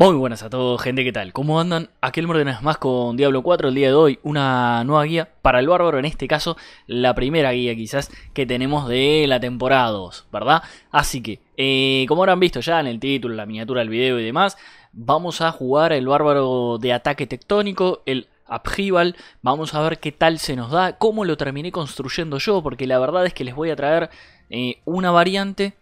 Muy buenas a todos, gente, ¿qué tal? ¿Cómo andan? Aquí el Mordenas más con Diablo 4 el día de hoy, una nueva guía para el bárbaro, en este caso la primera guía quizás que tenemos de la temporada 2, ¿verdad? Así que, eh, como habrán visto ya en el título, la miniatura del video y demás, vamos a jugar el bárbaro de ataque tectónico, el Abjival, vamos a ver qué tal se nos da, cómo lo terminé construyendo yo, porque la verdad es que les voy a traer eh, una variante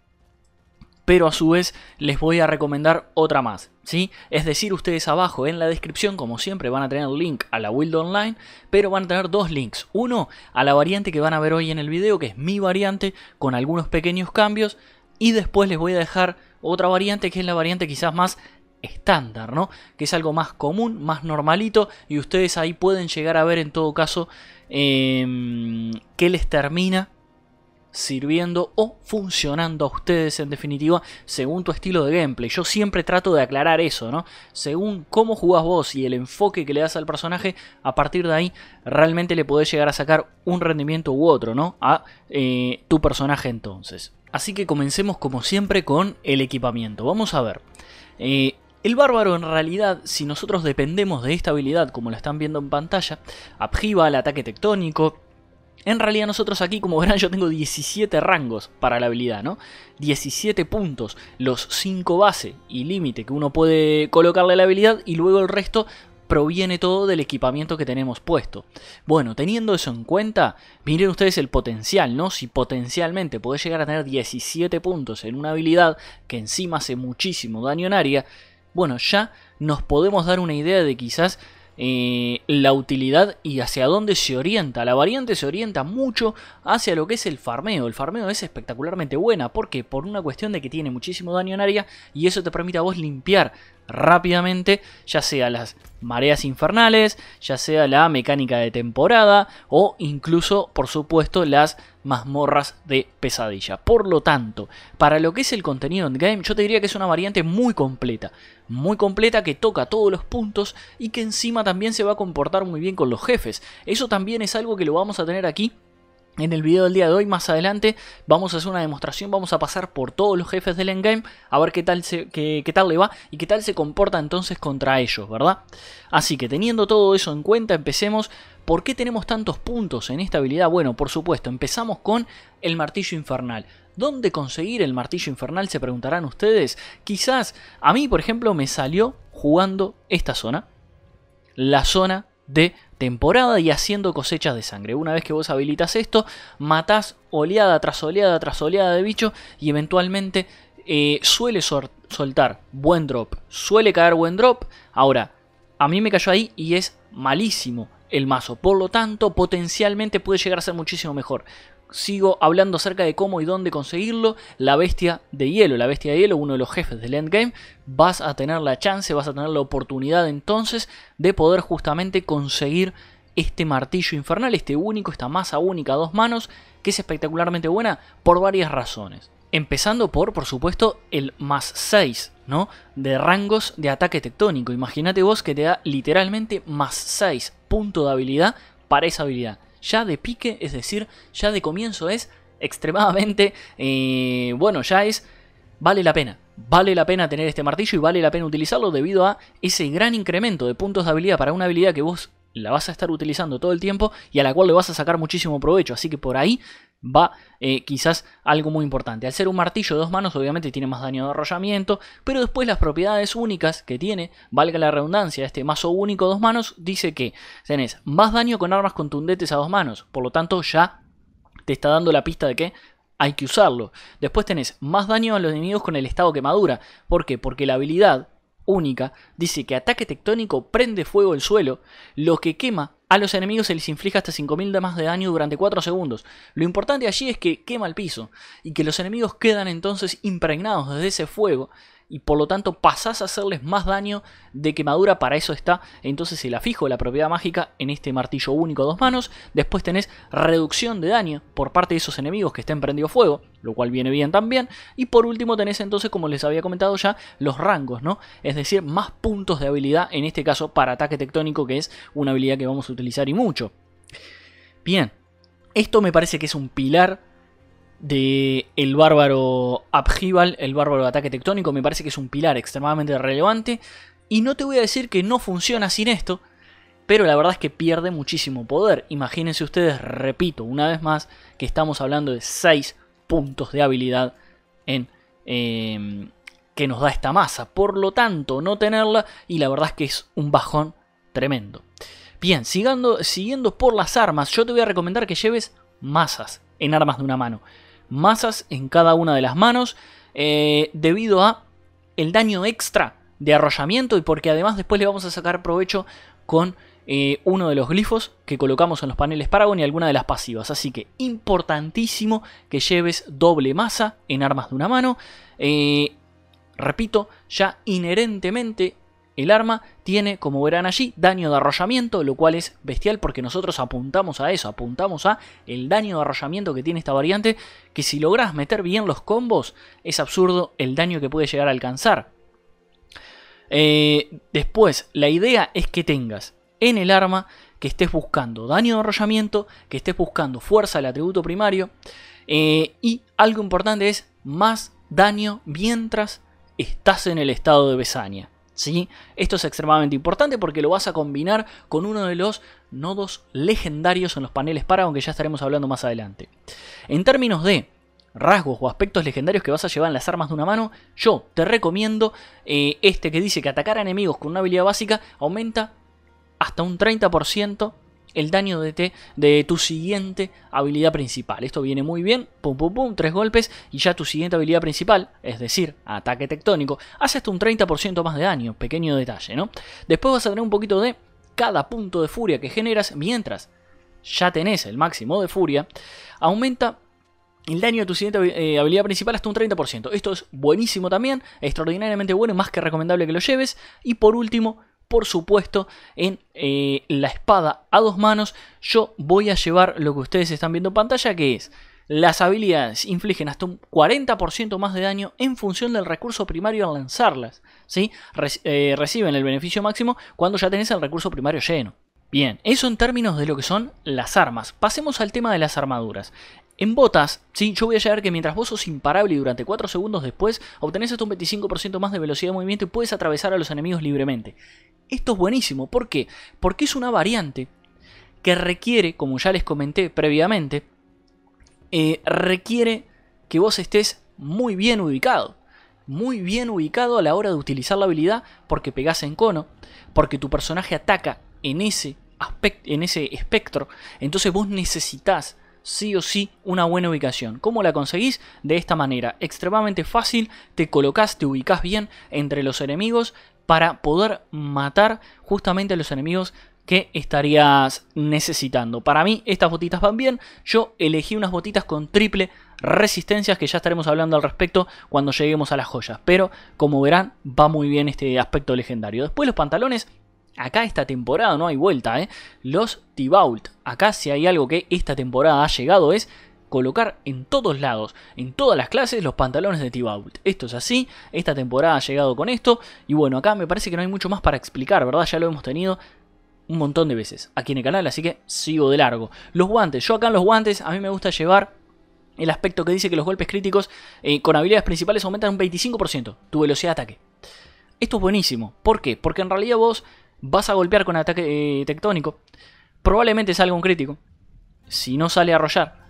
pero a su vez les voy a recomendar otra más. ¿sí? Es decir, ustedes abajo en la descripción, como siempre, van a tener el link a la Wild Online, pero van a tener dos links. Uno a la variante que van a ver hoy en el video, que es mi variante, con algunos pequeños cambios, y después les voy a dejar otra variante, que es la variante quizás más estándar, ¿no? Que es algo más común, más normalito, y ustedes ahí pueden llegar a ver en todo caso em, qué les termina sirviendo o funcionando a ustedes en definitiva según tu estilo de gameplay. Yo siempre trato de aclarar eso, ¿no? Según cómo jugás vos y el enfoque que le das al personaje, a partir de ahí realmente le podés llegar a sacar un rendimiento u otro, ¿no? A eh, tu personaje entonces. Así que comencemos como siempre con el equipamiento. Vamos a ver. Eh, el bárbaro en realidad, si nosotros dependemos de esta habilidad como la están viendo en pantalla, abjiva el ataque tectónico, en realidad nosotros aquí, como verán, yo tengo 17 rangos para la habilidad, ¿no? 17 puntos, los 5 base y límite que uno puede colocarle a la habilidad y luego el resto proviene todo del equipamiento que tenemos puesto. Bueno, teniendo eso en cuenta, miren ustedes el potencial, ¿no? Si potencialmente podés llegar a tener 17 puntos en una habilidad que encima hace muchísimo daño en área, bueno, ya nos podemos dar una idea de quizás eh, la utilidad y hacia dónde se orienta. La variante se orienta mucho hacia lo que es el farmeo. El farmeo es espectacularmente buena. Porque Por una cuestión de que tiene muchísimo daño en área y eso te permite a vos limpiar rápidamente, ya sea las mareas infernales, ya sea la mecánica de temporada o incluso, por supuesto, las mazmorras de pesadilla. Por lo tanto, para lo que es el contenido en game, yo te diría que es una variante muy completa, muy completa que toca todos los puntos y que encima también se va a comportar muy bien con los jefes. Eso también es algo que lo vamos a tener aquí en el video del día de hoy, más adelante, vamos a hacer una demostración, vamos a pasar por todos los jefes del endgame, a ver qué tal, tal le va y qué tal se comporta entonces contra ellos, ¿verdad? Así que teniendo todo eso en cuenta, empecemos. ¿Por qué tenemos tantos puntos en esta habilidad? Bueno, por supuesto, empezamos con el martillo infernal. ¿Dónde conseguir el martillo infernal? Se preguntarán ustedes. Quizás a mí, por ejemplo, me salió jugando esta zona. La zona de temporada y haciendo cosechas de sangre. Una vez que vos habilitas esto, matás oleada tras oleada tras oleada de bicho y eventualmente eh, suele soltar buen drop, suele caer buen drop. Ahora, a mí me cayó ahí y es malísimo el mazo, por lo tanto potencialmente puede llegar a ser muchísimo mejor sigo hablando acerca de cómo y dónde conseguirlo. La bestia de hielo, la bestia de hielo, uno de los jefes del endgame, vas a tener la chance, vas a tener la oportunidad entonces de poder justamente conseguir este martillo infernal, este único, esta masa única a dos manos, que es espectacularmente buena por varias razones. Empezando por, por supuesto, el más 6, ¿no? De rangos de ataque tectónico. Imagínate vos que te da literalmente más 6 puntos de habilidad para esa habilidad ya de pique, es decir, ya de comienzo es extremadamente, eh, bueno, ya es, vale la pena. Vale la pena tener este martillo y vale la pena utilizarlo debido a ese gran incremento de puntos de habilidad para una habilidad que vos la vas a estar utilizando todo el tiempo y a la cual le vas a sacar muchísimo provecho. Así que por ahí va eh, quizás algo muy importante. Al ser un martillo de dos manos, obviamente tiene más daño de arrollamiento, pero después las propiedades únicas que tiene, valga la redundancia, este mazo único de dos manos, dice que tenés más daño con armas contundentes a dos manos, por lo tanto ya te está dando la pista de que hay que usarlo. Después tenés más daño a los enemigos con el estado quemadura. ¿Por qué? Porque la habilidad única, dice que ataque tectónico prende fuego el suelo, lo que quema a los enemigos se les inflige hasta 5.000 de más de daño durante 4 segundos. Lo importante allí es que quema el piso y que los enemigos quedan entonces impregnados desde ese fuego y por lo tanto pasás a hacerles más daño de quemadura, para eso está entonces el fijo la propiedad mágica en este martillo único a dos manos, después tenés reducción de daño por parte de esos enemigos que estén prendido fuego, lo cual viene bien también, y por último tenés entonces como les había comentado ya los rangos, ¿no? Es decir, más puntos de habilidad en este caso para ataque tectónico que es una habilidad que vamos a utilizar y mucho. Bien, esto me parece que es un pilar de el bárbaro Abjival, el bárbaro ataque tectónico, me parece que es un pilar extremadamente relevante. Y no te voy a decir que no funciona sin esto, pero la verdad es que pierde muchísimo poder. Imagínense ustedes, repito, una vez más, que estamos hablando de 6 puntos de habilidad en, em, que nos da esta masa. Por lo tanto, no tenerla, y la verdad es que es un bajón tremendo. Bien, siguiendo, siguiendo por las armas, yo te voy a recomendar que lleves masas en armas de una mano masas en cada una de las manos eh, debido a el daño extra de arrollamiento y porque además después le vamos a sacar provecho con eh, uno de los glifos que colocamos en los paneles Paragon y alguna de las pasivas. Así que importantísimo que lleves doble masa en armas de una mano. Eh, repito, ya inherentemente el arma tiene, como verán allí, daño de arrollamiento, lo cual es bestial porque nosotros apuntamos a eso, apuntamos a el daño de arrollamiento que tiene esta variante, que si logras meter bien los combos, es absurdo el daño que puede llegar a alcanzar. Eh, después, la idea es que tengas en el arma que estés buscando daño de arrollamiento, que estés buscando fuerza, el atributo primario, eh, y algo importante es más daño mientras estás en el estado de besaña. ¿Sí? Esto es extremadamente importante porque lo vas a combinar con uno de los nodos legendarios en los paneles para, aunque ya estaremos hablando más adelante. En términos de rasgos o aspectos legendarios que vas a llevar en las armas de una mano, yo te recomiendo eh, este que dice que atacar a enemigos con una habilidad básica aumenta hasta un 30% el daño de, de tu siguiente habilidad principal. Esto viene muy bien, pum pum pum, tres golpes y ya tu siguiente habilidad principal, es decir, ataque tectónico, hace hasta un 30% más de daño, pequeño detalle, ¿no? Después vas a tener un poquito de cada punto de furia que generas mientras ya tenés el máximo de furia, aumenta el daño de tu siguiente eh, habilidad principal hasta un 30%. Esto es buenísimo también, extraordinariamente bueno, más que recomendable que lo lleves. Y por último, por supuesto, en eh, la espada a dos manos, yo voy a llevar lo que ustedes están viendo en pantalla, que es las habilidades infligen hasta un 40% más de daño en función del recurso primario al lanzarlas. ¿sí? Eh, reciben el beneficio máximo cuando ya tenés el recurso primario lleno. Bien, eso en términos de lo que son las armas. Pasemos al tema de las armaduras. En botas, ¿sí? yo voy a llegar que mientras vos sos imparable y durante 4 segundos después obtenés hasta un 25% más de velocidad de movimiento y puedes atravesar a los enemigos libremente. Esto es buenísimo, ¿por qué? Porque es una variante que requiere, como ya les comenté previamente, eh, requiere que vos estés muy bien ubicado. Muy bien ubicado a la hora de utilizar la habilidad porque pegás en cono, porque tu personaje ataca en ese, en ese espectro. Entonces vos necesitas sí o sí una buena ubicación. ¿Cómo la conseguís? De esta manera, extremadamente fácil, te colocas, te ubicas bien entre los enemigos para poder matar justamente a los enemigos que estarías necesitando. Para mí estas botitas van bien, yo elegí unas botitas con triple resistencias que ya estaremos hablando al respecto cuando lleguemos a las joyas, pero como verán va muy bien este aspecto legendario. Después los pantalones acá esta temporada no hay vuelta, ¿eh? Los t Acá si hay algo que esta temporada ha llegado es colocar en todos lados, en todas las clases, los pantalones de t bault Esto es así, esta temporada ha llegado con esto, y bueno, acá me parece que no hay mucho más para explicar, ¿verdad? Ya lo hemos tenido un montón de veces aquí en el canal, así que sigo de largo. Los guantes, yo acá en los guantes, a mí me gusta llevar el aspecto que dice que los golpes críticos eh, con habilidades principales aumentan un 25% tu velocidad de ataque. Esto es buenísimo, ¿por qué? Porque en realidad vos Vas a golpear con ataque eh, tectónico. Probablemente salga un crítico. Si no sale a arrollar.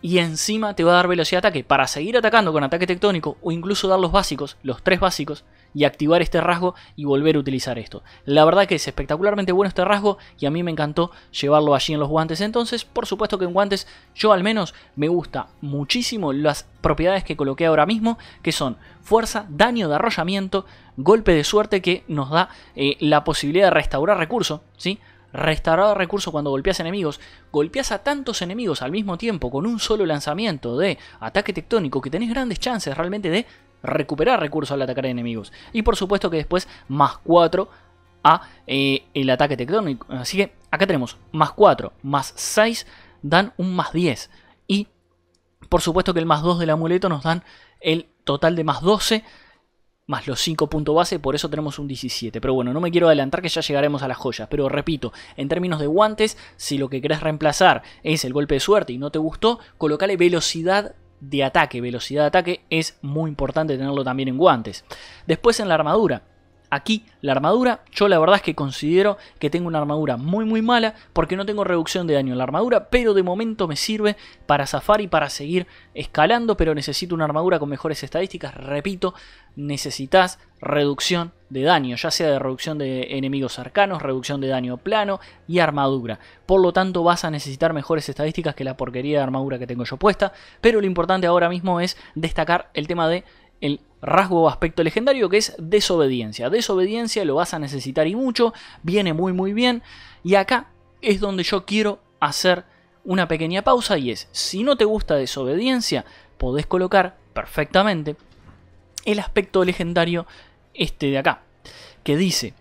Y encima te va a dar velocidad de ataque. Para seguir atacando con ataque tectónico. O incluso dar los básicos. Los tres básicos y activar este rasgo y volver a utilizar esto. La verdad que es espectacularmente bueno este rasgo y a mí me encantó llevarlo allí en los guantes. Entonces, por supuesto que en guantes yo al menos me gusta muchísimo las propiedades que coloqué ahora mismo, que son fuerza, daño de arrollamiento, golpe de suerte que nos da eh, la posibilidad de restaurar recurso, ¿sí? restaurar recurso cuando golpeas enemigos, golpeas a tantos enemigos al mismo tiempo con un solo lanzamiento de ataque tectónico que tenés grandes chances realmente de recuperar recursos al atacar enemigos. Y por supuesto que después más 4 a eh, el ataque tectónico. Así que acá tenemos más 4, más 6 dan un más 10. Y por supuesto que el más 2 del amuleto nos dan el total de más 12 más los 5 puntos base, por eso tenemos un 17. Pero bueno, no me quiero adelantar que ya llegaremos a las joyas. Pero repito, en términos de guantes, si lo que querés reemplazar es el golpe de suerte y no te gustó, colocale velocidad de ataque, velocidad de ataque, es muy importante tenerlo también en guantes. Después en la armadura, aquí la armadura. Yo la verdad es que considero que tengo una armadura muy muy mala porque no tengo reducción de daño en la armadura, pero de momento me sirve para zafar y para seguir escalando, pero necesito una armadura con mejores estadísticas. Repito, necesitas reducción de daño, ya sea de reducción de enemigos cercanos, reducción de daño plano y armadura. Por lo tanto vas a necesitar mejores estadísticas que la porquería de armadura que tengo yo puesta, pero lo importante ahora mismo es destacar el tema de el rasgo o aspecto legendario que es desobediencia. Desobediencia lo vas a necesitar y mucho, viene muy muy bien. Y acá es donde yo quiero hacer una pequeña pausa y es, si no te gusta desobediencia, podés colocar perfectamente el aspecto legendario este de acá, que dice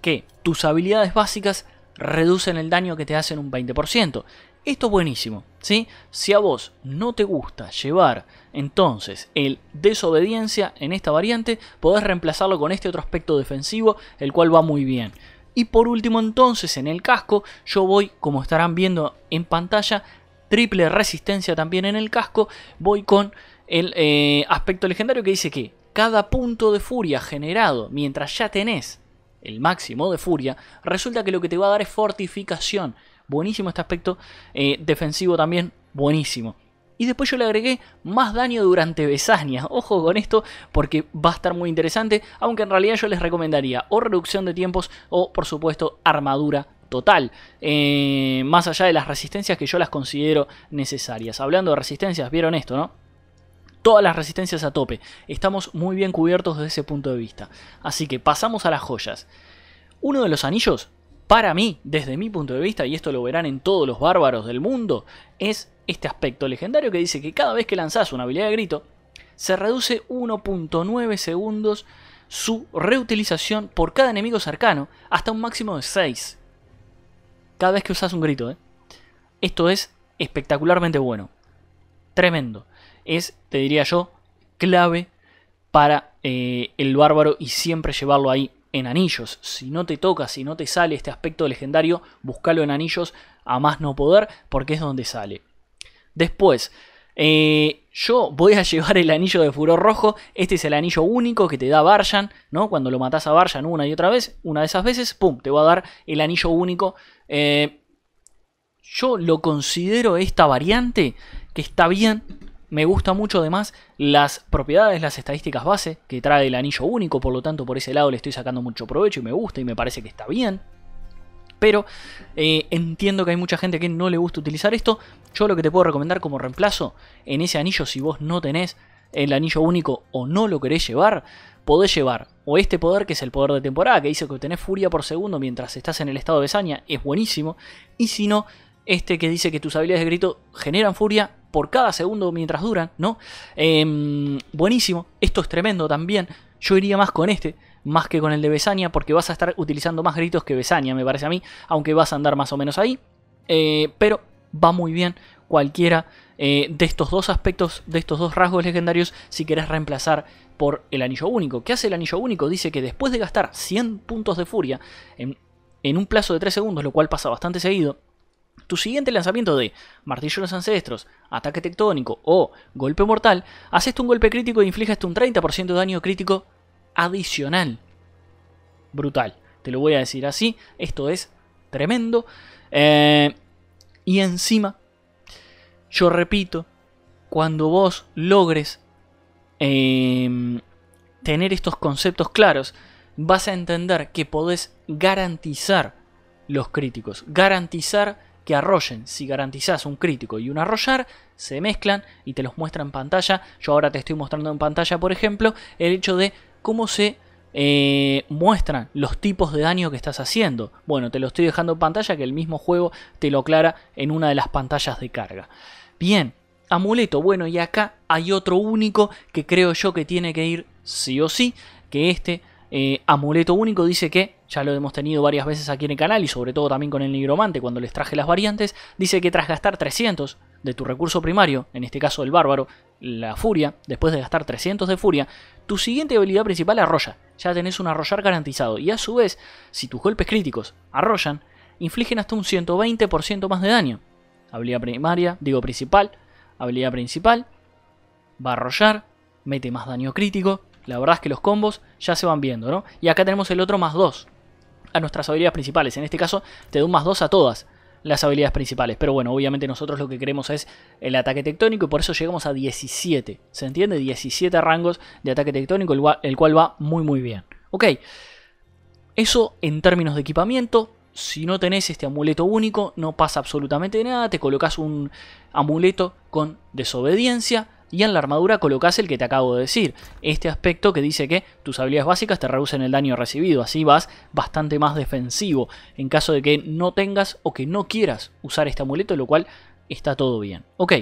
que tus habilidades básicas reducen el daño que te hacen un 20%. Esto es buenísimo, ¿sí? Si a vos no te gusta llevar entonces el desobediencia en esta variante, podés reemplazarlo con este otro aspecto defensivo, el cual va muy bien. Y por último entonces en el casco yo voy, como estarán viendo en pantalla, triple resistencia también en el casco, voy con el eh, aspecto legendario que dice que cada punto de furia generado mientras ya tenés el máximo de furia, resulta que lo que te va a dar es fortificación buenísimo este aspecto. Eh, defensivo también, buenísimo. Y después yo le agregué más daño durante besania. Ojo con esto porque va a estar muy interesante. Aunque en realidad yo les recomendaría o reducción de tiempos o por supuesto armadura total. Eh, más allá de las resistencias que yo las considero necesarias. Hablando de resistencias, vieron esto, ¿no? Todas las resistencias a tope. Estamos muy bien cubiertos desde ese punto de vista. Así que pasamos a las joyas. Uno de los anillos para mí, desde mi punto de vista, y esto lo verán en todos los bárbaros del mundo, es este aspecto legendario que dice que cada vez que lanzás una habilidad de grito, se reduce 1.9 segundos su reutilización por cada enemigo cercano hasta un máximo de 6. Cada vez que usas un grito, ¿eh? Esto es espectacularmente bueno. Tremendo. Es, te diría yo, clave para eh, el bárbaro y siempre llevarlo ahí en anillos. Si no te toca, si no te sale este aspecto legendario, búscalo en anillos a más no poder, porque es donde sale. Después, eh, yo voy a llevar el anillo de furor rojo. Este es el anillo único que te da Barjan, ¿no? Cuando lo matas a Barjan una y otra vez, una de esas veces, ¡pum! Te va a dar el anillo único. Eh, yo lo considero esta variante que está bien, me gusta mucho además las propiedades, las estadísticas base que trae el anillo único, por lo tanto por ese lado le estoy sacando mucho provecho y me gusta y me parece que está bien. Pero eh, entiendo que hay mucha gente que no le gusta utilizar esto. Yo lo que te puedo recomendar como reemplazo en ese anillo, si vos no tenés el anillo único o no lo querés llevar, podés llevar o este poder que es el poder de temporada, que dice que tenés furia por segundo mientras estás en el estado de saña, es buenísimo. Y si no, este que dice que tus habilidades de grito generan furia por cada segundo mientras duran, ¿no? Em, buenísimo, esto es tremendo también. Yo iría más con este, más que con el de Besania, porque vas a estar utilizando más gritos que Besania, me parece a mí, aunque vas a andar más o menos ahí. Eh, pero va muy bien cualquiera eh, de estos dos aspectos, de estos dos rasgos legendarios, si querés reemplazar por el anillo único. ¿Qué hace el anillo único? Dice que después de gastar 100 puntos de furia en, en un plazo de 3 segundos, lo cual pasa bastante seguido, tu siguiente lanzamiento de Martillo de los Ancestros, Ataque Tectónico o Golpe Mortal, haces un golpe crítico e infliges un 30% de daño crítico adicional. Brutal, te lo voy a decir así, esto es tremendo. Eh, y encima, yo repito, cuando vos logres em, tener estos conceptos claros, vas a entender que podés garantizar los críticos, garantizar que arrollen. Si garantizás un crítico y un arrollar, se mezclan y te los muestra en pantalla. Yo ahora te estoy mostrando en pantalla, por ejemplo, el hecho de cómo se eh, muestran los tipos de daño que estás haciendo. Bueno, te lo estoy dejando en pantalla que el mismo juego te lo aclara en una de las pantallas de carga. Bien, amuleto. Bueno, y acá hay otro único que creo yo que tiene que ir sí o sí, que este eh, amuleto único dice que, ya lo hemos tenido varias veces aquí en el canal y sobre todo también con el nigromante cuando les traje las variantes, dice que tras gastar 300 de tu recurso primario, en este caso el bárbaro, la furia, después de gastar 300 de furia, tu siguiente habilidad principal arrolla, ya tenés un arrollar garantizado y a su vez, si tus golpes críticos arrollan, infligen hasta un 120% más de daño. Habilidad primaria, digo principal, habilidad principal, va a arrollar, mete más daño crítico, la verdad es que los combos ya se van viendo, ¿no? Y acá tenemos el otro más 2 a nuestras habilidades principales. En este caso te da un más 2 a todas las habilidades principales. Pero bueno, obviamente nosotros lo que queremos es el ataque tectónico y por eso llegamos a 17. ¿Se entiende? 17 rangos de ataque tectónico, el cual va muy muy bien. Ok, eso en términos de equipamiento. Si no tenés este amuleto único, no pasa absolutamente nada. Te colocas un amuleto con desobediencia y en la armadura colocas el que te acabo de decir, este aspecto que dice que tus habilidades básicas te reducen el daño recibido, así vas bastante más defensivo en caso de que no tengas o que no quieras usar este amuleto, lo cual está todo bien. Ok,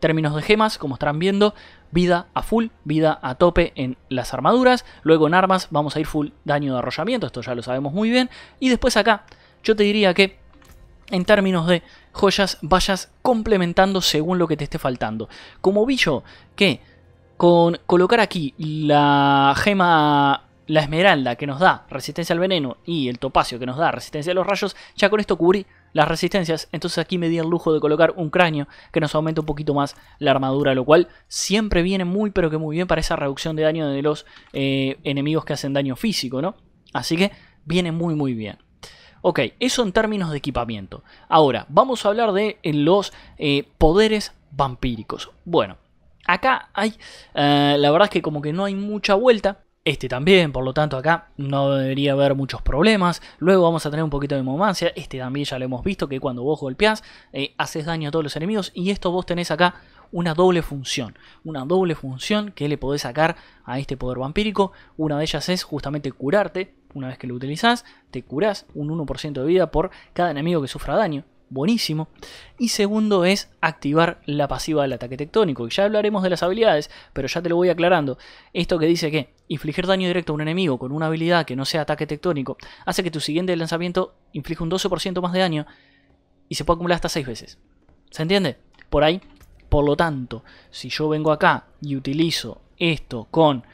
términos de gemas, como estarán viendo, vida a full, vida a tope en las armaduras, luego en armas vamos a ir full daño de arrollamiento, esto ya lo sabemos muy bien, y después acá yo te diría que en términos de joyas vayas complementando según lo que te esté faltando. Como vi yo que con colocar aquí la gema, la esmeralda que nos da resistencia al veneno y el topacio que nos da resistencia a los rayos, ya con esto cubrí las resistencias, entonces aquí me di el lujo de colocar un cráneo que nos aumenta un poquito más la armadura, lo cual siempre viene muy pero que muy bien para esa reducción de daño de los eh, enemigos que hacen daño físico, ¿no? Así que viene muy muy bien. Ok, eso en términos de equipamiento. Ahora, vamos a hablar de los eh, poderes vampíricos. Bueno, acá hay, eh, la verdad es que como que no hay mucha vuelta. Este también, por lo tanto acá no debería haber muchos problemas. Luego vamos a tener un poquito de momancia. Este también ya lo hemos visto, que cuando vos golpeás, eh, haces daño a todos los enemigos. Y esto vos tenés acá una doble función. Una doble función que le podés sacar a este poder vampírico. Una de ellas es justamente curarte una vez que lo utilizás, te curás un 1% de vida por cada enemigo que sufra daño. Buenísimo. Y segundo es activar la pasiva del ataque tectónico. Y ya hablaremos de las habilidades, pero ya te lo voy aclarando. Esto que dice que infligir daño directo a un enemigo con una habilidad que no sea ataque tectónico hace que tu siguiente lanzamiento inflige un 12% más de daño y se puede acumular hasta 6 veces. ¿Se entiende? Por ahí. Por lo tanto, si yo vengo acá y utilizo esto con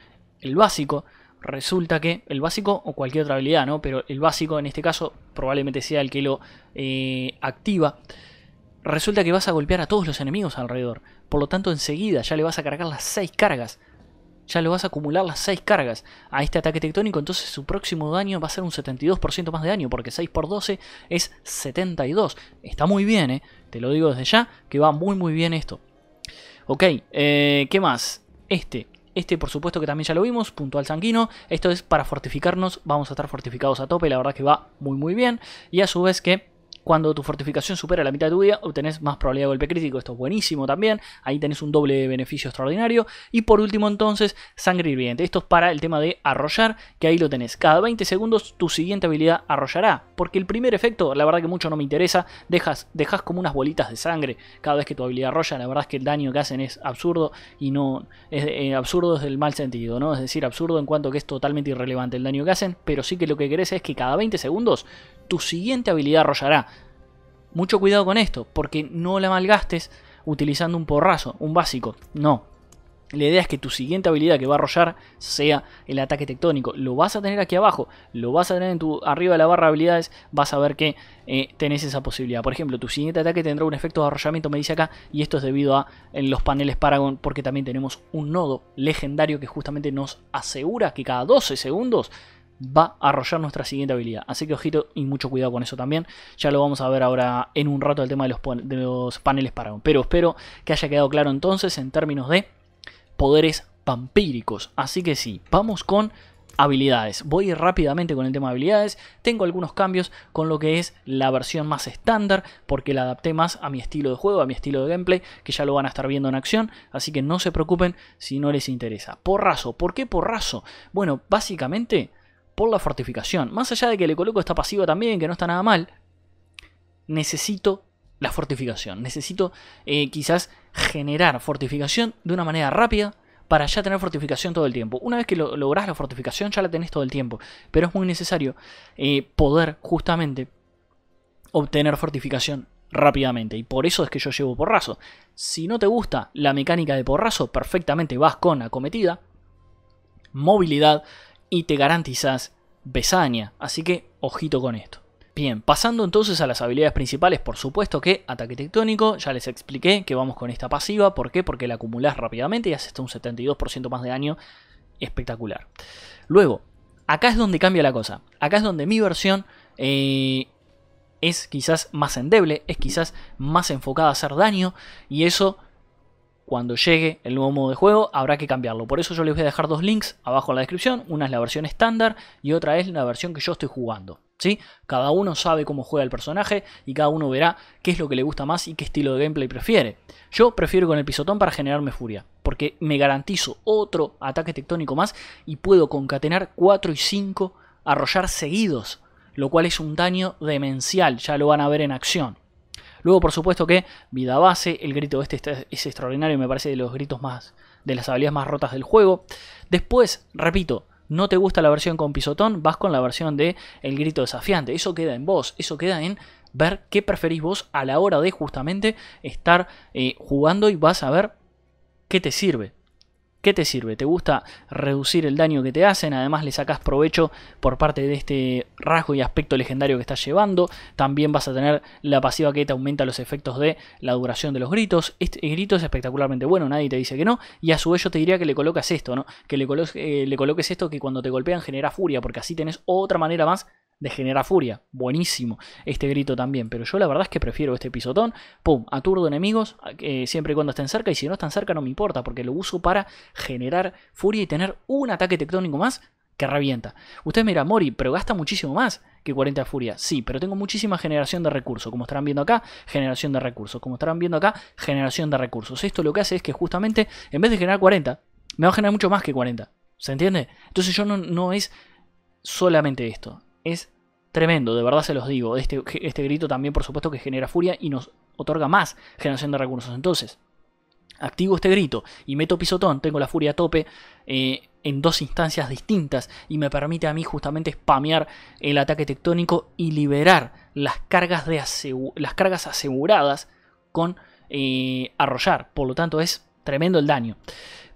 el básico, resulta que el básico o cualquier otra habilidad, ¿no? Pero el básico en este caso probablemente sea el que lo eh, activa. Resulta que vas a golpear a todos los enemigos alrededor. Por lo tanto, enseguida ya le vas a cargar las 6 cargas. Ya le vas a acumular las 6 cargas a este ataque tectónico. Entonces su próximo daño va a ser un 72% más de daño. Porque 6 por 12 es 72. Está muy bien, ¿eh? Te lo digo desde ya, que va muy muy bien esto. Ok, eh, ¿qué más? Este, este por supuesto que también ya lo vimos, puntual sanguino. Esto es para fortificarnos, vamos a estar fortificados a tope, la verdad que va muy muy bien. Y a su vez que cuando tu fortificación supera la mitad de tu vida, obtenés más probabilidad de golpe crítico. Esto es buenísimo también. Ahí tenés un doble beneficio extraordinario. Y por último, entonces, sangre hirviente. Esto es para el tema de arrollar, que ahí lo tenés. Cada 20 segundos tu siguiente habilidad arrollará. Porque el primer efecto, la verdad que mucho no me interesa, dejas, dejas como unas bolitas de sangre cada vez que tu habilidad arrolla. La verdad es que el daño que hacen es absurdo y no. Es, eh, absurdo es el mal sentido, ¿no? Es decir, absurdo en cuanto que es totalmente irrelevante el daño que hacen, pero sí que lo que querés es que cada 20 segundos tu siguiente habilidad arrollará. Mucho cuidado con esto, porque no la malgastes utilizando un porrazo, un básico. No. La idea es que tu siguiente habilidad que va a arrollar sea el ataque tectónico. Lo vas a tener aquí abajo, lo vas a tener en tu arriba de la barra de habilidades, vas a ver que eh, tenés esa posibilidad. Por ejemplo, tu siguiente ataque tendrá un efecto de arrollamiento, me dice acá, y esto es debido a en los paneles Paragon, porque también tenemos un nodo legendario que justamente nos asegura que cada 12 segundos va a arrollar nuestra siguiente habilidad. Así que ojito y mucho cuidado con eso también. Ya lo vamos a ver ahora en un rato el tema de los, los paneles para, Pero espero que haya quedado claro entonces en términos de poderes vampíricos. Así que sí, vamos con habilidades. Voy rápidamente con el tema de habilidades. Tengo algunos cambios con lo que es la versión más estándar, porque la adapté más a mi estilo de juego, a mi estilo de gameplay, que ya lo van a estar viendo en acción. Así que no se preocupen si no les interesa. Porrazo. ¿Por qué porrazo? Bueno, básicamente por la fortificación. Más allá de que le coloco esta pasiva también, que no está nada mal, necesito la fortificación. Necesito eh, quizás generar fortificación de una manera rápida para ya tener fortificación todo el tiempo. Una vez que lo, lográs la fortificación ya la tenés todo el tiempo, pero es muy necesario eh, poder justamente obtener fortificación rápidamente y por eso es que yo llevo porrazo. Si no te gusta la mecánica de porrazo, perfectamente vas con acometida, movilidad y te garantizas besaña, así que ojito con esto. Bien, pasando entonces a las habilidades principales, por supuesto que ataque tectónico, ya les expliqué que vamos con esta pasiva, ¿por qué? Porque la acumulas rápidamente y haces hasta un 72% más de daño, espectacular. Luego, acá es donde cambia la cosa, acá es donde mi versión eh, es quizás más endeble, es quizás más enfocada a hacer daño y eso cuando llegue el nuevo modo de juego habrá que cambiarlo. Por eso yo les voy a dejar dos links abajo en la descripción. Una es la versión estándar y otra es la versión que yo estoy jugando. ¿sí? Cada uno sabe cómo juega el personaje y cada uno verá qué es lo que le gusta más y qué estilo de gameplay prefiere. Yo prefiero con el pisotón para generarme furia. Porque me garantizo otro ataque tectónico más y puedo concatenar 4 y 5 arrollar seguidos. Lo cual es un daño demencial. Ya lo van a ver en acción. Luego, por supuesto que vida base, el grito este es extraordinario, me parece de los gritos más, de las habilidades más rotas del juego. Después, repito, no te gusta la versión con pisotón, vas con la versión de el grito desafiante. Eso queda en vos, eso queda en ver qué preferís vos a la hora de justamente estar eh, jugando y vas a ver qué te sirve. ¿Qué te sirve? ¿Te gusta reducir el daño que te hacen? Además le sacas provecho por parte de este rasgo y aspecto legendario que estás llevando. También vas a tener la pasiva que te aumenta los efectos de la duración de los gritos. Este grito es espectacularmente bueno, nadie te dice que no. Y a su vez yo te diría que le colocas esto, ¿no? Que le, eh, coloques esto que cuando te golpean genera furia, porque así tenés otra manera más de generar Furia. Buenísimo este grito también. Pero yo la verdad es que prefiero este pisotón. Pum, aturdo enemigos eh, siempre y cuando estén cerca. Y si no están cerca no me importa porque lo uso para generar furia y tener un ataque tectónico más que revienta. Usted mira, Mori, pero gasta muchísimo más que 40 de furia. Sí, pero tengo muchísima generación de recursos. Como estarán viendo acá, generación de recursos. Como estarán viendo acá, generación de recursos. Esto lo que hace es que justamente, en vez de generar 40, me va a generar mucho más que 40. ¿Se entiende? Entonces yo no, no es solamente esto es tremendo, de verdad se los digo. Este, este, grito también, por supuesto, que genera furia y nos otorga más generación de recursos. Entonces, activo este grito y meto pisotón, tengo la furia a tope eh, en dos instancias distintas y me permite a mí justamente spamear el ataque tectónico y liberar las cargas, de las cargas aseguradas con eh, arrollar. Por lo tanto, es tremendo el daño.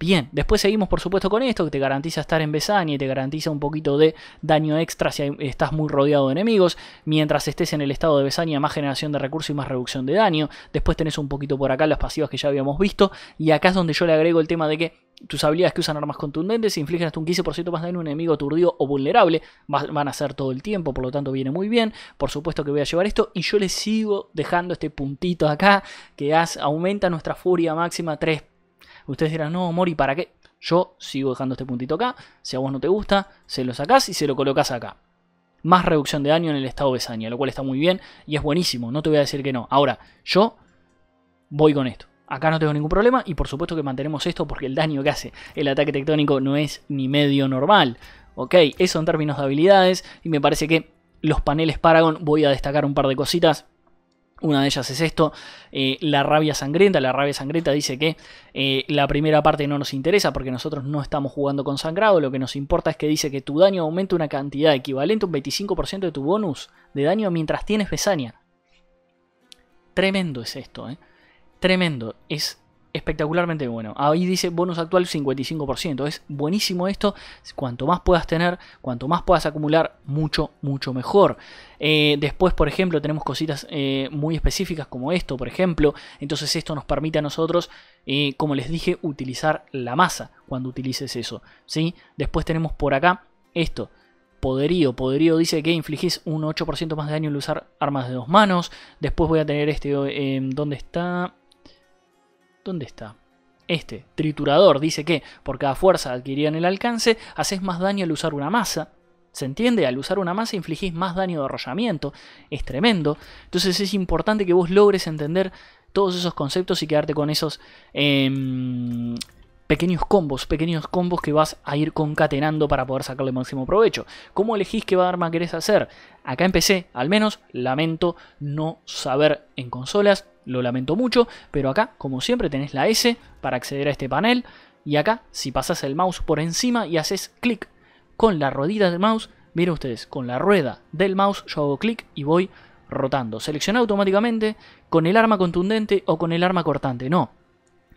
Bien, después seguimos por supuesto con esto, que te garantiza estar en Besania y te garantiza un poquito de daño extra si estás muy rodeado de enemigos. Mientras estés en el estado de Besania, más generación de recursos y más reducción de daño. Después tenés un poquito por acá las pasivas que ya habíamos visto. Y acá es donde yo le agrego el tema de que tus habilidades que usan armas contundentes infligen hasta un 15% más daño a un enemigo aturdido o vulnerable. Van a ser todo el tiempo, por lo tanto viene muy bien. Por supuesto que voy a llevar esto y yo le sigo dejando este puntito acá que aumenta nuestra furia máxima 3 Ustedes dirán, no, Mori, ¿para qué? Yo sigo dejando este puntito acá. Si a vos no te gusta, se lo sacás y se lo colocas acá. Más reducción de daño en el estado de besaña, lo cual está muy bien y es buenísimo. No te voy a decir que no. Ahora, yo voy con esto. Acá no tengo ningún problema y por supuesto que mantenemos esto porque el daño que hace el ataque tectónico no es ni medio normal. Ok, eso en términos de habilidades y me parece que los paneles Paragon voy a destacar un par de cositas una de ellas es esto, eh, la rabia sangrienta. La rabia sangrienta dice que eh, la primera parte no nos interesa porque nosotros no estamos jugando con sangrado. Lo que nos importa es que dice que tu daño aumenta una cantidad equivalente a un 25% de tu bonus de daño mientras tienes besaña. Tremendo es esto, ¿eh? Tremendo. Es espectacularmente bueno. Ahí dice bonus actual 55%. Es buenísimo esto. Cuanto más puedas tener, cuanto más puedas acumular, mucho, mucho mejor. Eh, después, por ejemplo, tenemos cositas eh, muy específicas como esto, por ejemplo. Entonces esto nos permite a nosotros, eh, como les dije, utilizar la masa cuando utilices eso. ¿sí? Después tenemos por acá esto. Poderío. Poderío dice que infligís un 8% más de daño al usar armas de dos manos. Después voy a tener este... ¿Dónde está? ¿Dónde está? Este, triturador, dice que por cada fuerza adquirida en el alcance, haces más daño al usar una masa. ¿Se entiende? Al usar una masa infligís más daño de arrollamiento. Es tremendo. Entonces es importante que vos logres entender todos esos conceptos y quedarte con esos... Em, pequeños combos, pequeños combos que vas a ir concatenando para poder sacarle máximo provecho. ¿Cómo elegís qué arma querés hacer? Acá empecé, al menos, lamento no saber en consolas, lo lamento mucho, pero acá, como siempre, tenés la S para acceder a este panel. Y acá, si pasas el mouse por encima y haces clic con la rodilla del mouse, miren ustedes, con la rueda del mouse yo hago clic y voy rotando. Selecciona automáticamente con el arma contundente o con el arma cortante. No,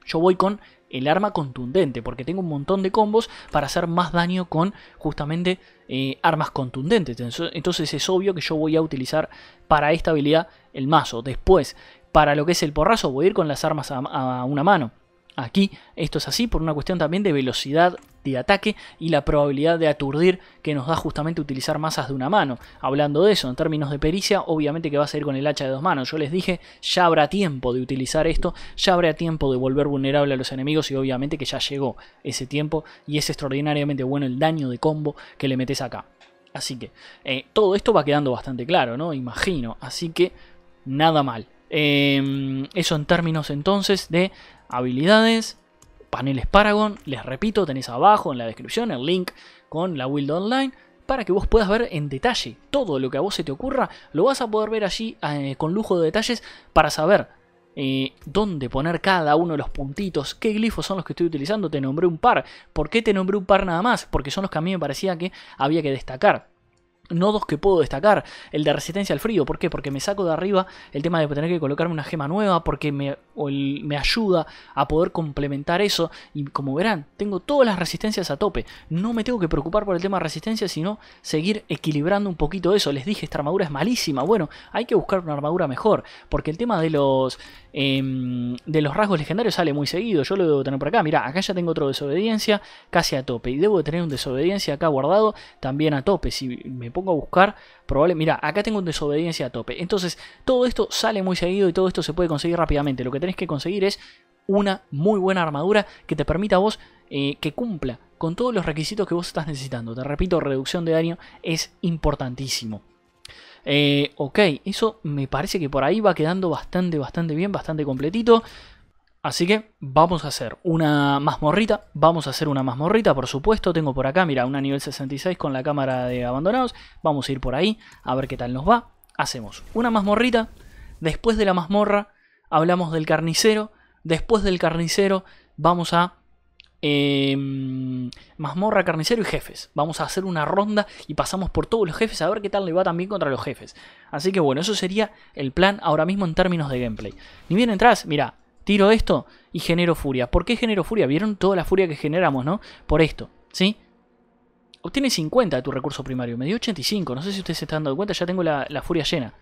yo voy con el arma contundente, porque tengo un montón de combos para hacer más daño con justamente eh, armas contundentes. Entonces es obvio que yo voy a utilizar para esta habilidad el mazo. Después, para lo que es el porrazo, voy a ir con las armas a una mano. Aquí esto es así por una cuestión también de velocidad de ataque y la probabilidad de aturdir que nos da justamente utilizar masas de una mano. Hablando de eso, en términos de pericia, obviamente que va a ser con el hacha de dos manos. Yo les dije, ya habrá tiempo de utilizar esto, ya habrá tiempo de volver vulnerable a los enemigos y obviamente que ya llegó ese tiempo y es extraordinariamente bueno el daño de combo que le metes acá. Así que eh, todo esto va quedando bastante claro, ¿no? Imagino. Así que nada mal. Em, eso en términos entonces de habilidades, paneles Paragon. Les repito, tenéis abajo en la descripción el link con la build online para que vos puedas ver en detalle todo lo que a vos se te ocurra. Lo vas a poder ver allí ah, eh, con lujo de detalles para saber eh, dónde poner cada uno de los puntitos, qué glifos son los que estoy utilizando. Te nombré un par. ¿Por qué te nombré un par nada más? Porque son los que a mí me parecía que había que destacar nodos que puedo destacar. El de resistencia al frío, ¿por qué? Porque me saco de arriba el tema de tener que colocarme una gema nueva, porque me, me ayuda a poder complementar eso. Y como verán, tengo todas las resistencias a tope. No me tengo que preocupar por el tema de resistencia, sino seguir equilibrando un poquito eso. Les dije, esta armadura es malísima. Bueno, hay que buscar una armadura mejor, porque el tema de los, em, de los rasgos legendarios sale muy seguido. Yo lo debo tener por acá. Mirá, acá ya tengo otro desobediencia casi a tope. Y debo tener un desobediencia acá guardado también a tope. Si me pongo a buscar, probable, mira, acá tengo un desobediencia a tope. Entonces, todo esto sale muy seguido y todo esto se puede conseguir rápidamente. Lo que tenés que conseguir es una muy buena armadura que te permita a vos eh, que cumpla con todos los requisitos que vos estás necesitando. Te repito, reducción de daño es importantísimo. Eh, ok, eso me parece que por ahí va quedando bastante, bastante bien, bastante completito. Así que vamos a hacer una mazmorrita, vamos a hacer una mazmorrita, por supuesto, tengo por acá, mira, una nivel 66 con la cámara de abandonados, vamos a ir por ahí a ver qué tal nos va. Hacemos una mazmorrita, después de la mazmorra hablamos del carnicero, después del carnicero vamos a em, mazmorra, carnicero y jefes. Vamos a hacer una ronda y pasamos por todos los jefes a ver qué tal le va también contra los jefes. Así que bueno, eso sería el plan ahora mismo en términos de gameplay. Ni bien entras, mira, tiro esto y genero furia. ¿Por qué genero furia? ¿Vieron toda la furia que generamos, no? Por esto, ¿sí? Obtienes 50 de tu recurso primario. Me dio 85. No sé si ustedes se están dando cuenta. Ya tengo la, furia llena.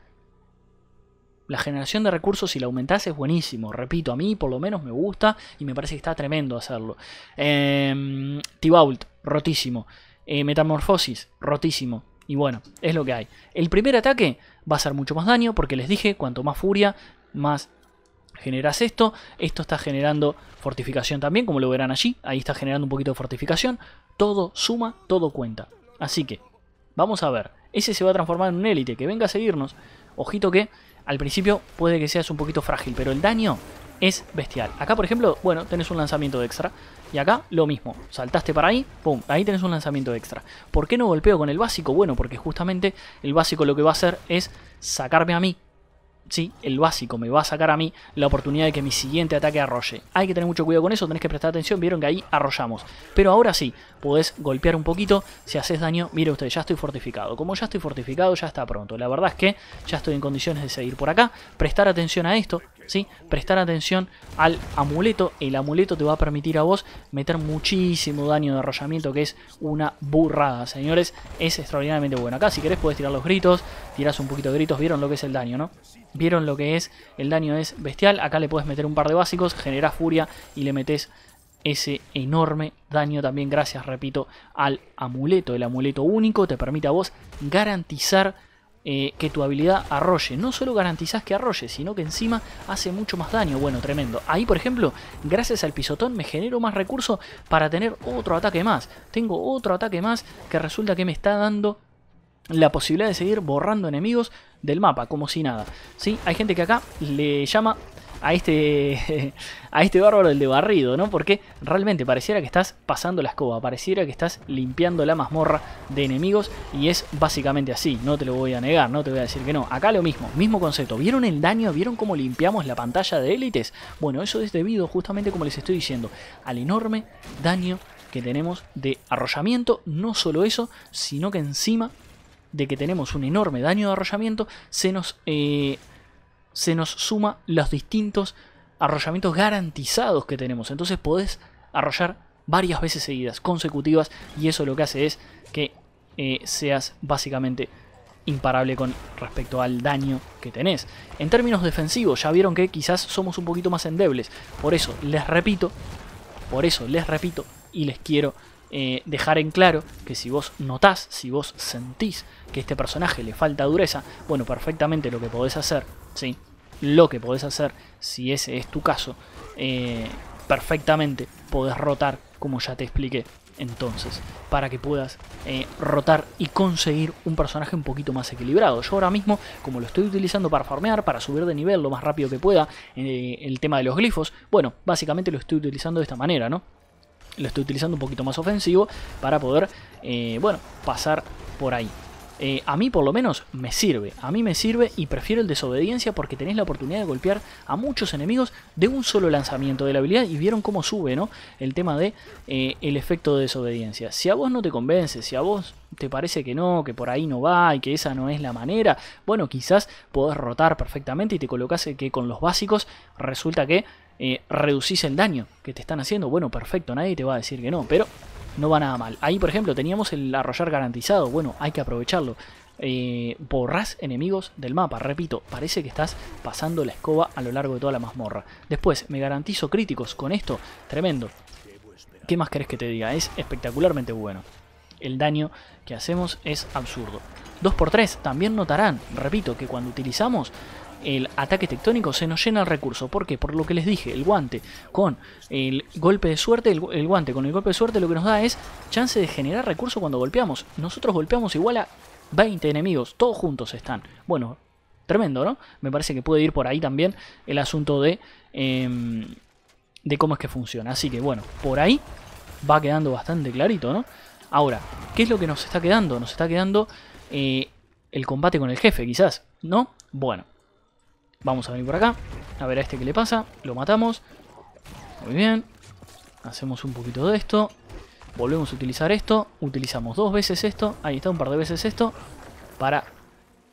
La generación de recursos, si la aumentás, es buenísimo. Repito, a mí por lo menos me gusta y me parece que está tremendo hacerlo. Eh, Tibault, rotísimo. Eh, metamorfosis, rotísimo. Y bueno, es lo que hay. El primer ataque va a ser mucho más daño porque les dije, cuanto más furia, más generas esto, esto está generando fortificación también, como lo verán allí, ahí está generando un poquito de fortificación, todo suma, todo cuenta. Así que, vamos a ver, ese se va a transformar en un élite, que venga a seguirnos, ojito que al principio puede que seas un poquito frágil, pero el daño es bestial. Acá, por ejemplo, bueno, tenés un lanzamiento extra. Y acá lo mismo, saltaste para ahí, pum, ahí tenés un lanzamiento extra. ¿Por qué no golpeo con el básico? Bueno, porque justamente el básico lo que va a hacer es sacarme a mí sí, el básico me va a sacar a mí la oportunidad de que mi siguiente ataque arrolle. Hay que tener mucho cuidado con eso, tenés que prestar atención, vieron que ahí arrollamos. Pero ahora sí, podés golpear un poquito, si haces daño, mire usted, ya estoy fortificado. Como ya estoy fortificado, ya está pronto. La verdad es que ya estoy en condiciones de seguir por acá, prestar atención a esto, Prestar atención al amuleto. El amuleto te va a permitir a vos meter muchísimo daño de arrollamiento, que es una burrada, señores. Es extraordinariamente bueno. Acá si querés puedes tirar los gritos, tirás un poquito de gritos, vieron lo que es el daño, ¿no? Vieron lo que es, el daño es bestial. Acá le puedes meter un par de básicos, generás furia y le metes ese enorme daño también gracias, repito, al amuleto. El amuleto único te permite a vos garantizar eh, que tu habilidad arrolle. No solo garantizás que arrolle, sino que encima hace mucho más daño. Bueno, tremendo. Ahí, por ejemplo, gracias al pisotón me genero más recursos para tener otro ataque más. Tengo otro ataque más que resulta que me está dando la posibilidad de seguir borrando enemigos del mapa, como si nada. ¿Sí? Hay gente que acá le llama a este, a este bárbaro el de barrido, ¿no? Porque realmente pareciera que estás pasando la escoba, pareciera que estás limpiando la mazmorra de enemigos y es básicamente así, no te lo voy a negar, no te voy a decir que no. Acá lo mismo, mismo concepto. ¿Vieron el daño? ¿Vieron cómo limpiamos la pantalla de élites? Bueno, eso es debido justamente como les estoy diciendo, al enorme daño que tenemos de arrollamiento, no solo eso, sino que encima de que tenemos un enorme daño de arrollamiento, se nos eh, se nos suma los distintos arrollamientos garantizados que tenemos. Entonces podés arrollar varias veces seguidas, consecutivas, y eso lo que hace es que eh, seas básicamente imparable con respecto al daño que tenés. En términos defensivos, ya vieron que quizás somos un poquito más endebles. Por eso les repito, por eso les repito y les quiero eh, dejar en claro que si vos notás, si vos sentís que este personaje le falta dureza, bueno, perfectamente lo que podés hacer, ¿sí? Lo que podés hacer, si ese es tu caso, eh, perfectamente podés rotar, como ya te expliqué. Entonces, para que puedas eh, rotar y conseguir un personaje un poquito más equilibrado. Yo ahora mismo, como lo estoy utilizando para farmear, para subir de nivel lo más rápido que pueda, el tema de los glifos, bueno, básicamente lo estoy utilizando de esta manera, ¿no? lo estoy utilizando un poquito más ofensivo para poder, eh, bueno, pasar por ahí. Eh, a mí por lo menos me sirve, a mí me sirve y prefiero el desobediencia porque tenés la oportunidad de golpear a muchos enemigos de un solo lanzamiento de la habilidad y vieron cómo sube ¿no? el tema de eh, el efecto de desobediencia. Si a vos no te convence, si a vos te parece que no, que por ahí no va y que esa no es la manera, bueno, quizás podés rotar perfectamente y te colocase que con los básicos resulta que eh, reducís el daño que te están haciendo. Bueno, perfecto, nadie te va a decir que no, pero no va nada mal. Ahí, por ejemplo, teníamos el arrollar garantizado. Bueno, hay que aprovecharlo. Eh, borrás enemigos del mapa. Repito, parece que estás pasando la escoba a lo largo de toda la mazmorra. Después, me garantizo críticos con esto. Tremendo. ¿Qué más querés que te diga? Es espectacularmente bueno. El daño que hacemos es absurdo. 2x3 también notarán, repito, que cuando utilizamos el ataque tectónico se nos llena el recurso. ¿Por qué? Por lo que les dije, el guante con el golpe de suerte, el, guante con el golpe de suerte lo que nos da es chance de generar recurso cuando golpeamos. Nosotros golpeamos igual a 20 enemigos, todos juntos están. Bueno, tremendo, ¿no? Me parece que puede ir por ahí también el asunto de, em, de cómo es que funciona. Así que bueno, por ahí va quedando bastante clarito, ¿no? Ahora, ¿qué es lo que nos está quedando? Nos está quedando eh, el combate con el jefe, quizás, ¿no? Bueno, Vamos a venir por acá. A ver a este que le pasa. Lo matamos. Muy bien. Hacemos un poquito de esto. Volvemos a utilizar esto. Utilizamos dos veces esto. Ahí está, un par de veces esto. Para...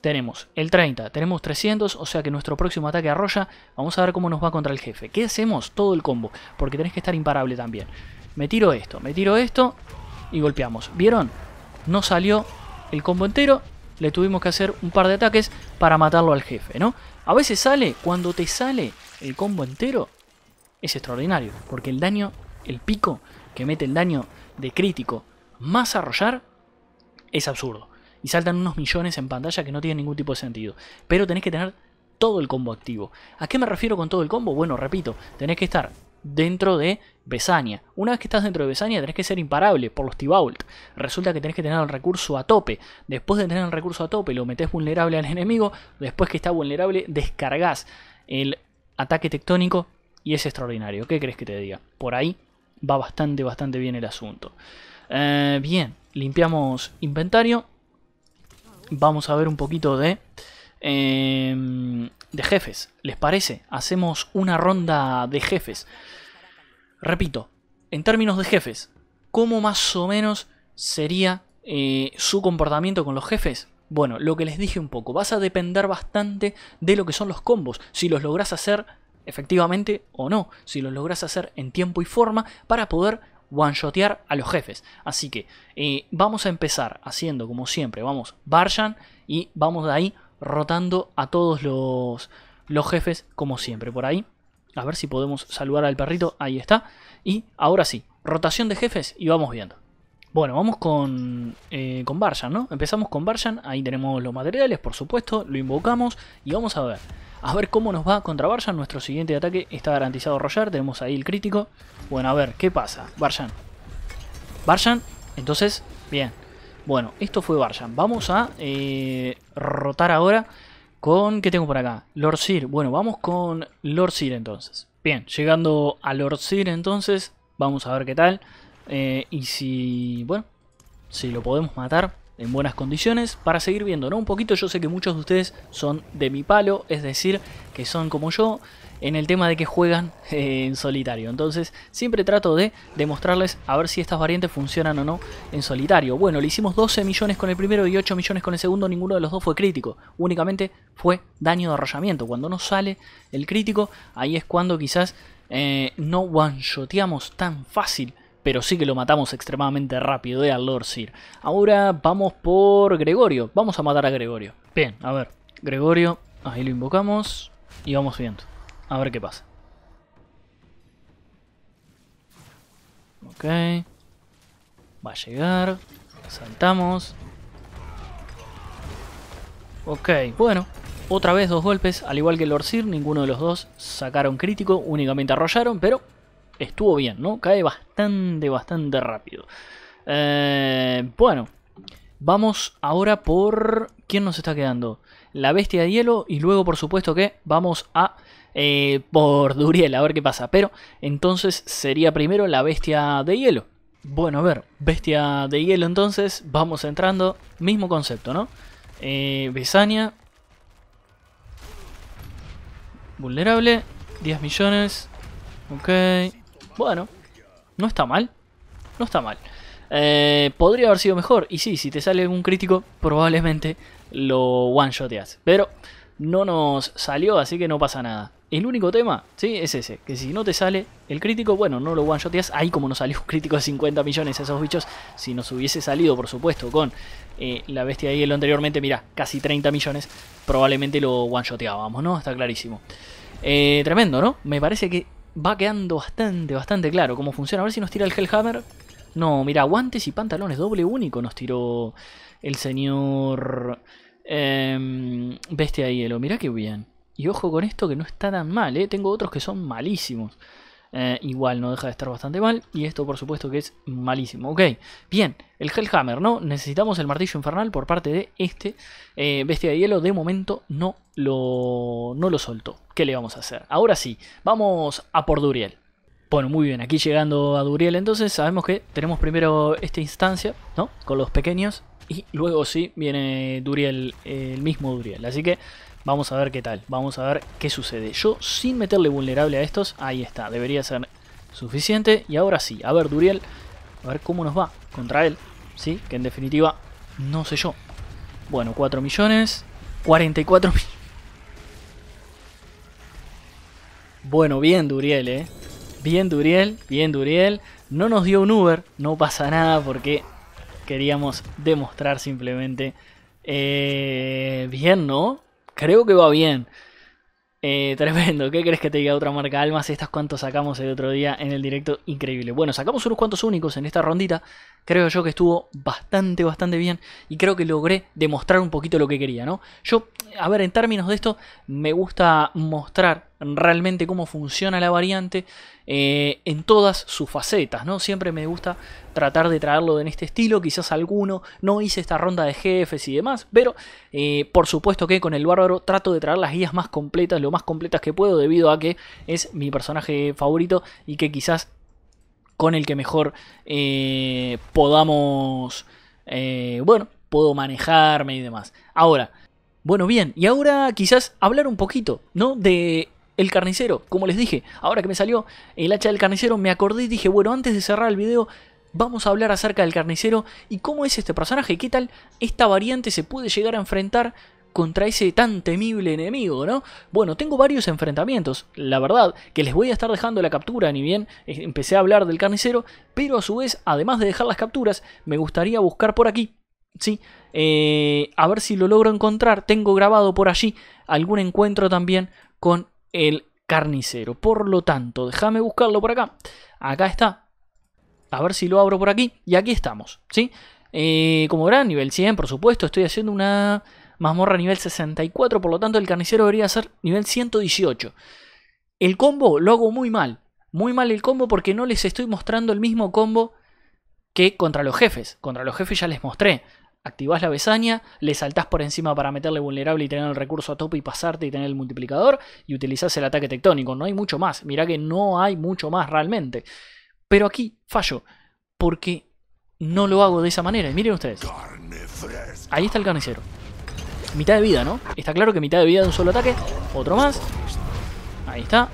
Tenemos el 30, tenemos 300, o sea que nuestro próximo ataque arrolla. Vamos a ver cómo nos va contra el jefe. ¿Qué hacemos? Todo el combo, porque tenés que estar imparable también. Me tiro esto, me tiro esto y golpeamos. ¿Vieron? No salió el combo entero, le tuvimos que hacer un par de ataques para matarlo al jefe, ¿no? A veces sale, cuando te sale el combo entero, es extraordinario, porque el daño, el pico que mete el daño de crítico más arrollar, es absurdo. Y saltan unos millones en pantalla que no tienen ningún tipo de sentido. Pero tenés que tener todo el combo activo. ¿A qué me refiero con todo el combo? Bueno, repito, tenés que estar dentro de Besania. Una vez que estás dentro de Besania tenés que ser imparable por los Tivault. Resulta que tenés que tener el recurso a tope. Después de tener el recurso a tope lo metés vulnerable al enemigo. Después que está vulnerable descargas el ataque tectónico y es extraordinario. ¿Qué crees que te diga? Por ahí va bastante, bastante bien el asunto. Eh, bien, limpiamos inventario. Vamos a ver un poquito de... Eh, de jefes. ¿Les parece? Hacemos una ronda de jefes. Repito, en términos de jefes, ¿cómo más o menos sería eh, su comportamiento con los jefes? Bueno, lo que les dije un poco, vas a depender bastante de lo que son los combos, si los logras hacer efectivamente o no, si los logras hacer en tiempo y forma para poder one-shotear a los jefes. Así que eh, vamos a empezar haciendo como siempre, vamos barjan y vamos de ahí rotando a todos los, jefes como siempre. Por ahí, a ver si podemos saludar al perrito. Ahí está. Y ahora sí, rotación de jefes y vamos viendo. Bueno, vamos con, eh, con Barjan, ¿no? Empezamos con Barjan, ahí tenemos los materiales, por supuesto, lo invocamos y vamos a ver. A ver cómo nos va contra Barjan, nuestro siguiente ataque está garantizado Roger, tenemos ahí el crítico. Bueno, a ver, ¿qué pasa? Barjan. Barjan, entonces, bien, bueno, esto fue Barjan. Vamos a eh, rotar ahora con... ¿Qué tengo por acá? Lord Sir. Bueno, vamos con Lord Sir entonces. Bien, llegando a Lord Sir entonces, vamos a ver qué tal. Eh, y si... Bueno, si lo podemos matar, en buenas condiciones para seguir viendo, ¿no? Un poquito, yo sé que muchos de ustedes son de mi palo, es decir, que son como yo en el tema de que juegan en solitario. Entonces, siempre trato de demostrarles a ver si estas variantes funcionan o no en solitario. Bueno, le hicimos 12 millones con el primero y 8 millones con el segundo, ninguno de los dos fue crítico. Únicamente fue daño de arrollamiento. Cuando no sale el crítico, ahí es cuando quizás eh, no one-shoteamos tan fácil pero sí que lo matamos extremadamente rápido de Alorsir. Ahora vamos por Gregorio, vamos a matar a Gregorio. Bien, a ver, Gregorio, ahí lo invocamos y vamos viendo, a ver qué pasa. Ok, va a llegar, saltamos. Ok, bueno, otra vez dos golpes, al igual que el ninguno de los dos sacaron crítico, únicamente arrollaron, pero estuvo bien, ¿no? Cae bastante, bastante rápido. Eh, bueno, vamos ahora por... ¿Quién nos está quedando? La bestia de hielo y luego, por supuesto, que vamos a... Eh, por Duriel, a ver qué pasa. Pero entonces sería primero la bestia de hielo. Bueno, a ver, bestia de hielo entonces, vamos entrando, mismo concepto, ¿no? Eh, Besania. Vulnerable, 10 millones, ok. Bueno, no está mal. No está mal. Eh, podría haber sido mejor. Y sí, si te sale algún crítico, probablemente lo one-shoteas. Pero no nos salió, así que no pasa nada. El único tema, sí, es ese. Que si no te sale el crítico, bueno, no lo one-shoteas. Ahí como nos salió un crítico de 50 millones a esos bichos. Si nos hubiese salido, por supuesto, con eh, la bestia de hielo anteriormente, mira, casi 30 millones, probablemente lo one-shoteábamos, ¿no? Está clarísimo. Eh, tremendo, ¿no? Me parece que va quedando bastante, bastante claro cómo funciona. A ver si nos tira el Hellhammer. No, mira, guantes y pantalones, doble único nos tiró el señor eh, Bestia de Hielo. Mira qué bien. Y ojo con esto que no está tan mal, ¿eh? Tengo otros que son malísimos. Eh, igual no deja de estar bastante mal. Y esto por supuesto que es malísimo. Ok, bien, el Hellhammer, ¿no? Necesitamos el martillo infernal por parte de este eh, bestia de hielo. De momento no lo, no lo soltó. ¿Qué le vamos a hacer? Ahora sí, vamos a por Duriel. Bueno, muy bien, aquí llegando a Duriel entonces sabemos que tenemos primero esta instancia, ¿no? Con los pequeños y luego sí viene Duriel, el mismo Duriel. Así que Vamos a ver qué tal, vamos a ver qué sucede. Yo sin meterle vulnerable a estos, ahí está, debería ser suficiente. Y ahora sí, a ver Duriel, a ver cómo nos va contra él, ¿sí? Que en definitiva, no sé yo. Bueno, 4 millones, 44 mil Bueno, bien Duriel, ¿eh? Bien Duriel, bien Duriel. No nos dio un Uber, no pasa nada porque queríamos demostrar simplemente... Eh, bien, ¿no? Creo que va bien. Eh, tremendo, ¿qué crees que te diga otra marca Almas? Estas cuantos sacamos el otro día en el directo, increíble. Bueno, sacamos unos cuantos únicos en esta rondita, creo yo que estuvo bastante, bastante bien y creo que logré demostrar un poquito lo que quería, ¿no? Yo, a ver, en términos de esto, me gusta mostrar realmente cómo funciona la variante eh, en todas sus facetas, ¿no? Siempre me gusta tratar de traerlo en este estilo, quizás alguno, no hice esta ronda de jefes y demás, pero eh, por supuesto que con el bárbaro trato de traer las guías más completas, lo más completas que puedo, debido a que es mi personaje favorito y que quizás con el que mejor eh, podamos, bueno, puedo manejarme y demás. Ahora, bueno, bien, y ahora quizás hablar un poquito, ¿no? De el carnicero, como les dije, ahora que me salió el hacha del carnicero, me acordé y dije, bueno, antes de cerrar el video, vamos a hablar acerca del carnicero y cómo es este personaje, qué tal esta variante se puede llegar a enfrentar contra ese tan temible enemigo, ¿no? Bueno, tengo varios enfrentamientos, la verdad, que les voy a estar dejando la captura, ni bien eh, empecé a hablar del carnicero, pero a su vez, además de dejar las capturas, me gustaría buscar por aquí, ¿sí? Eh, a ver si lo logro encontrar, tengo grabado por allí algún encuentro también con el carnicero. Por lo tanto, déjame buscarlo por acá. Acá está. A ver si lo abro por aquí. Y aquí estamos, ¿sí? Eh, como verán, nivel 100, por supuesto. Estoy haciendo una mazmorra nivel 64. Por lo tanto, el carnicero debería ser nivel 118. El combo lo hago muy mal. Muy mal el combo porque no les estoy mostrando el mismo combo que contra los jefes. Contra los jefes ya les mostré activás la besaña, le saltás por encima para meterle vulnerable y tener el recurso a tope y pasarte y tener el multiplicador y utilizás el ataque tectónico. No hay mucho más. Mirá que no hay mucho más realmente. Pero aquí fallo, porque no lo hago de esa manera. miren ustedes. Ahí está el carnicero. Mitad de vida, ¿no? Está claro que mitad de vida de un solo ataque. Otro más. Ahí está.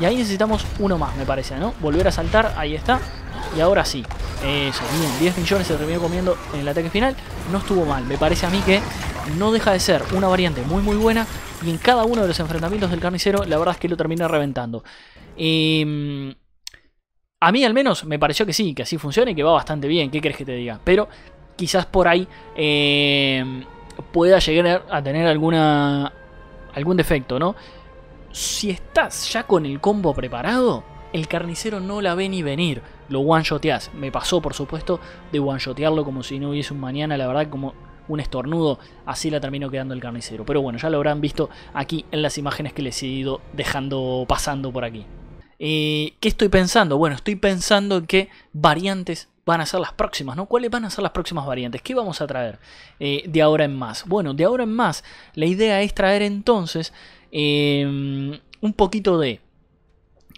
Y ahí necesitamos uno más, me parece, ¿no? Volver a saltar. Ahí está. Y ahora sí. Eso, bien, 10 millones, se terminó comiendo en el ataque final. No estuvo mal, me parece a mí que no deja de ser una variante muy muy buena y en cada uno de los enfrentamientos del carnicero la verdad es que lo termina reventando. Em, a mí al menos me pareció que sí, que así funciona y que va bastante bien, ¿qué crees que te diga? Pero quizás por ahí em, pueda llegar a tener alguna, algún defecto, ¿no? Si estás ya con el combo preparado, el carnicero no la ve ni venir lo one Me pasó, por supuesto, de one-shotearlo como si no hubiese un mañana, la verdad, como un estornudo, así la termino quedando el carnicero. Pero bueno, ya lo habrán visto aquí en las imágenes que les he ido dejando pasando por aquí. Eh, ¿Qué estoy pensando? Bueno, estoy pensando en qué variantes van a ser las próximas, ¿no? ¿Cuáles van a ser las próximas variantes? ¿Qué vamos a traer eh, de ahora en más? Bueno, de ahora en más, la idea es traer entonces eh, un poquito de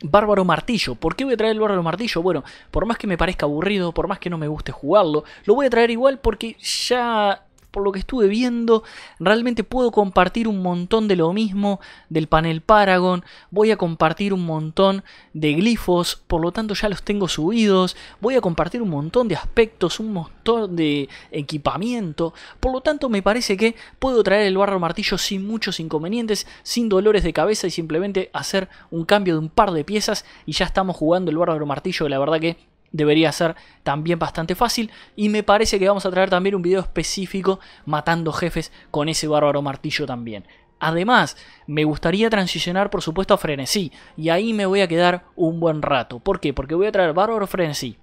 Bárbaro Martillo. ¿Por qué voy a traer el Bárbaro Martillo? Bueno, por más que me parezca aburrido, por más que no me guste jugarlo, lo voy a traer igual porque ya por lo que estuve viendo, realmente puedo compartir un montón de lo mismo del panel Paragon, voy a compartir un montón de glifos, por lo tanto ya los tengo subidos, voy a compartir un montón de aspectos, un montón de equipamiento, por lo tanto me parece que puedo traer el barro martillo sin muchos inconvenientes, sin dolores de cabeza y simplemente hacer un cambio de un par de piezas y ya estamos jugando el barro martillo, la verdad que debería ser también bastante fácil. Y me parece que vamos a traer también un video específico matando jefes con ese bárbaro martillo también. Además, me gustaría transicionar por supuesto a Frenesí, y ahí me voy a quedar un buen rato. ¿Por qué? Porque voy a traer Bárbaro Frenesí,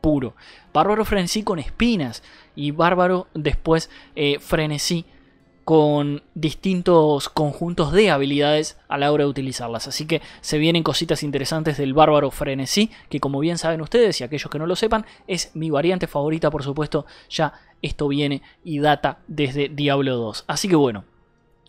puro. Bárbaro Frenesí con espinas, y Bárbaro después eh, Frenesí con distintos conjuntos de habilidades a la hora de utilizarlas. Así que se vienen cositas interesantes del bárbaro frenesí, que como bien saben ustedes y aquellos que no lo sepan, es mi variante favorita, por supuesto, ya esto viene y data desde Diablo 2. Así que bueno,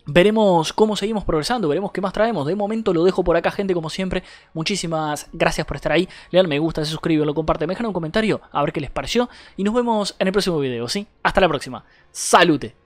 Veremos cómo seguimos progresando, veremos qué más traemos. De momento lo dejo por acá, gente, como siempre. Muchísimas gracias por estar ahí. Le dan me gusta, se suscriben, lo comparten, me dejan un comentario a ver qué les pareció. Y nos vemos en el próximo video, ¿sí? Hasta la próxima. Salute.